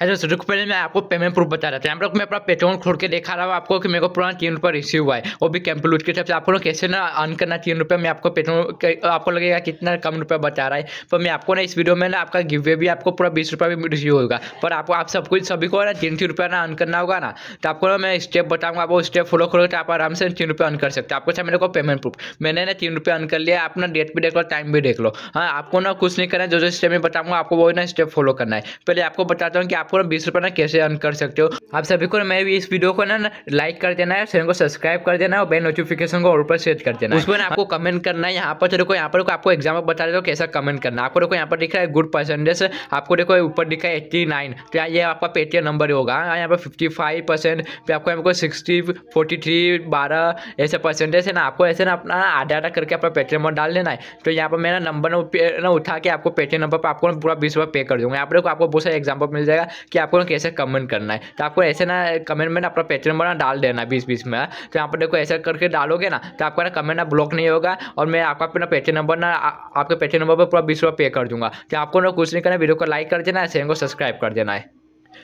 है दोस्तों रुक पहले मैं आपको पेमेंट प्रूफ बता रहा था यहाँ पर मैं अपना पेट्रोल खोल के देखा रहा हूँ आपको कि मेरे को पुराना तीन रुपये रिसीव हुआ है वो भी कैंपलूट की तरफ से आपको ना कैसे ना अर्न करना तीन रुपये मैं आपको पेट्रोल आपको लगेगा कितना कम रुपया बता रहा है पर मैं आपको ना इस वीडियो में ना आपका गिवे भी आपको पूरा बीस रुपये भी रिसीव होगा पर आपको आप सब कुछ सभी को ना तीन तीन रुपया ना अर्न करना होगा ना तो आपको ना मैं स्टेप बताऊँगा आप वो स्टेप फॉलो करोगे तो आप आराम से तीन रुपये अर्न कर सकते हो आपको चाहे अच्छा मेरे को पेमेंट प्रूफ मैंने ना तीन रुपये अर्न कर लिया अपना डेट भी देख लो टाइम भी देख लो हाँ आपको ना कुछ नहीं करना जो जो स्टेप में बताऊँगा आपको वो ना स्टेप फॉलो करना है पहले आपको बताता हूँ कि आप आप पूरा बीस रुपये ना कैसे अर्न कर सकते हो आप सभी को मैं भी इस वीडियो को ना लाइक कर देना है चैनल को सब्सक्राइब कर देना और बेल नोटिफिकेशन को ऊपर सेट कर देना उसमें आपको कमेंट करना है यहाँ पर तो देखो यहाँ पर आपको एग्जाम बता देते हो कैसा कमेंट करना आपको देखो यहाँ पर दिख रहा है गुड परसेंटेज आपको देखो ऊपर दिखा है एट्टी नाइन तो ये आपका पेटीएम नंबर होगा हाँ, यहाँ पर फिफ्टी फाइव परसेंट फिर आपको यहाँ पर सिक्सटी फोर्टी थ्री बारह ऐसे परसेंटेज है ना आपको ऐसे ना अपना आधा आधा करके अपना पेटीएम नंबर डाल देना है तो यहाँ पर मेरा नंबर ना उठा के आपको पेटीएम नंबर पर आपको पूरा बीस रुपये पे कर दूँगा यहाँ पर आपको बहुत सारे एग्जाम्पल मिल जाएगा कि आपको ना कैसे कमेंट करना है तो आपको ऐसे ना कमेंट में ना अपना पेज नंबर ना डाल देना बीस बीस में हाँ। तो यहाँ पर देखो ऐसा करके डालोगे ना तो आपका ना कमेंट ना ब्लॉक नहीं होगा और मैं आपका अपना पेटर नंबर ना आपके पेज नंबर पर पूरा बीस रुपये पे कर दूंगा तो आपको ना कुछ नहीं करना वीडियो को लाइक कर देना है चैनल को सब्सक्राइब कर देना है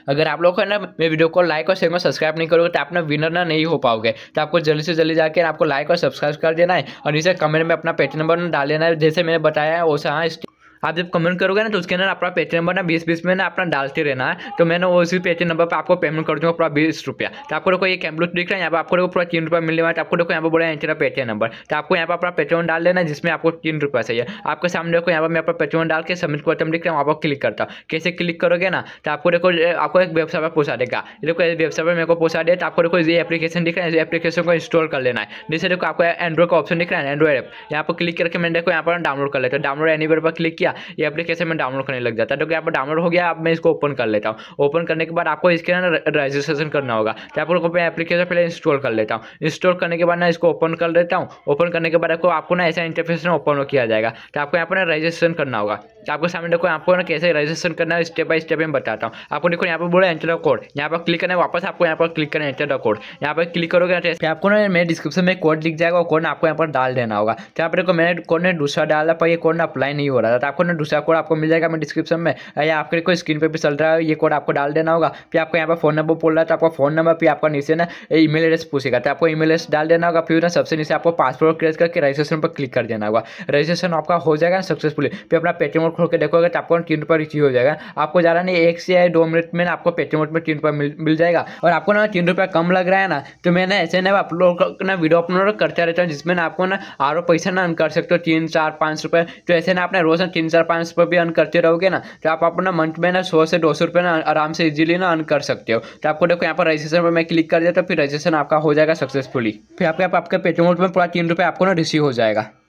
अगर आप लोग को ना मेरे वीडियो को लाइक और चैनल को सब्सक्राइब नहीं करोगे तो आप ना विनर ना नहीं हो पाओगे तो आपको जल्दी से जल्दी जाकर आपको लाइक और सब्सक्राइब कर देना है और नीचे कमेंट में अपना पेटी नंबर डाल देना है जैसे मैंने बताया है वैसे हाँ आप जब कमेंट करोगे ना तो उसके अंदर अपना पेटीएम नंबर ना बीस बीस में ना अपना डालते रहना है तो मैंने उसी पेटी नंबर पर आपको पेमेंट कर दूँगा पूरा बीस रुपया तो आपको देखो ये कैम्बलूस दिख रहा है यहाँ पर आपको देखो पूरा तीन रुपया मिलने वाला है तो आपको देखो यहाँ पर बोला है तेरा पेटीएम नंबर तो आपको यहाँ पर अपना पेटीएम डाल देना जिसमें आपको तीन रुपया चाहिए आपके सामने देखो यहाँ पर मैं अपना पेटीएम डाल के सबमिट हूँ दिख रहा हूँ आपको क्लिक करता हूँ कैसे क्लिक करोगे ना तो आपको देखो आपको एक वेबसाइट पर पूछा देगा देखो वेबसाइट पर मेरे को पूछा दे तो आपको देखो ये एप्लीकेशन दिख रहा है एप्लीकेशन को इंस्टॉल कर लेना है जैसे देखो आपको एंड्रॉइड का ऑप्शन दिख रहा है एंड्रॉइड ऐप यहाँ पर क्लिक करके मैंने देखो यहाँ पर डाउनलोड कर लेता हूँ डाउनलोड एनी पर क्लिक किया गया ये एप्लीकेशन में डाउनलोड करने लग जाता है तो क्या डाउनलोड हो गया अब मैं इसको ओपन कर लेता हूँ ओपन करने के बाद आपको इसके ना रजिस्ट्रेशन करना होगा तो आप आपको मैं एप्लीकेशन पहले इंस्टॉल कर लेता हूँ इंस्टॉल करने के बाद ना इसको ओपन कर लेता हूँ ओपन करने के बाद आपको आपको ना ऐसा इंटरफेस ना ओपन किया जाएगा तो आपको यहाँ पर ना रजिस्ट्रेशन करना होगा तो आपको सामने देखो आपको ना कैसे रजिस्ट्रेशन करना है स्टेप बाय स्टेप में बताता हूँ आपको देखो यहाँ पर बोला एंटर द कोड यहाँ पर क्लिक करना है वापस आपको यहाँ पर क्लिक करना है एंटर द कोड यहाँ पर क्लिक करोगे ना आपको ना मेरे डिस्क्रिप्शन में कोड लिख जाएगा और कोड आपको यहाँ पर डाल देना होगा तो आप देखो मैंने कोड ने दूसरा डाला पर ये कोड ना अप्लाई नहीं हो रहा था तो आपको आपको ना दूसरा कोड आपको मिल जाएगा मैं डिस्क्रिप्शन में या आपके कोई स्क्रीन पर भी चल रहा है ये कोड आपको डाल देना होगा फिर आपको यहाँ पर फोन नंबर बोल रहा है तो आपका फोन नंबर फिर आपका नीचे ना ईमेल एड्रेस पूछेगा तो आपको ईमेल एड्रेस डाल देना होगा फिर ना सबसे नीचे आपको पासपोर्ट क्रिएट करके रजिस्ट्रेशन पर क्लिक कर देना होगा रजिस्ट्रेशन आपका हो जाएगा सक्सेसफुली फिर अपना पेटीएम खोल के देखोगे तो आपको तीन रुपये रिसीव हो जाएगा आपको ज़्यादा नहीं एक से दो मिनट में आपको पेटीएम में तीन रुपये मिल, जाएगा और आपको ना तीन रुपया कम लग रहा है ना तो मैं ना ऐसे ना अपलोड ना वीडियो अपलोड करता रहता हूँ जिसमें ना आपको ना आरो पैसा ना कर सकते हो तीन चार पाँच रुपये तो ऐसे ना आपने रोज ना तीन चार पाँच पर भी अर्न करते रहोगे ना तो आप अपना मंथ में ना सौ से दो सौ ना आराम से इजीली ना अर्न कर सकते हो तो आपको देखो यहाँ पर रजिस्ट्रेशन पर मैं क्लिक कर दिया तो फिर रजिस्ट्रेशन आपका हो जाएगा सक्सेसफुली फिर आपके आप आपके पेटीएम में पूरा तीन रुपये आपको ना रिसीव हो जाएगा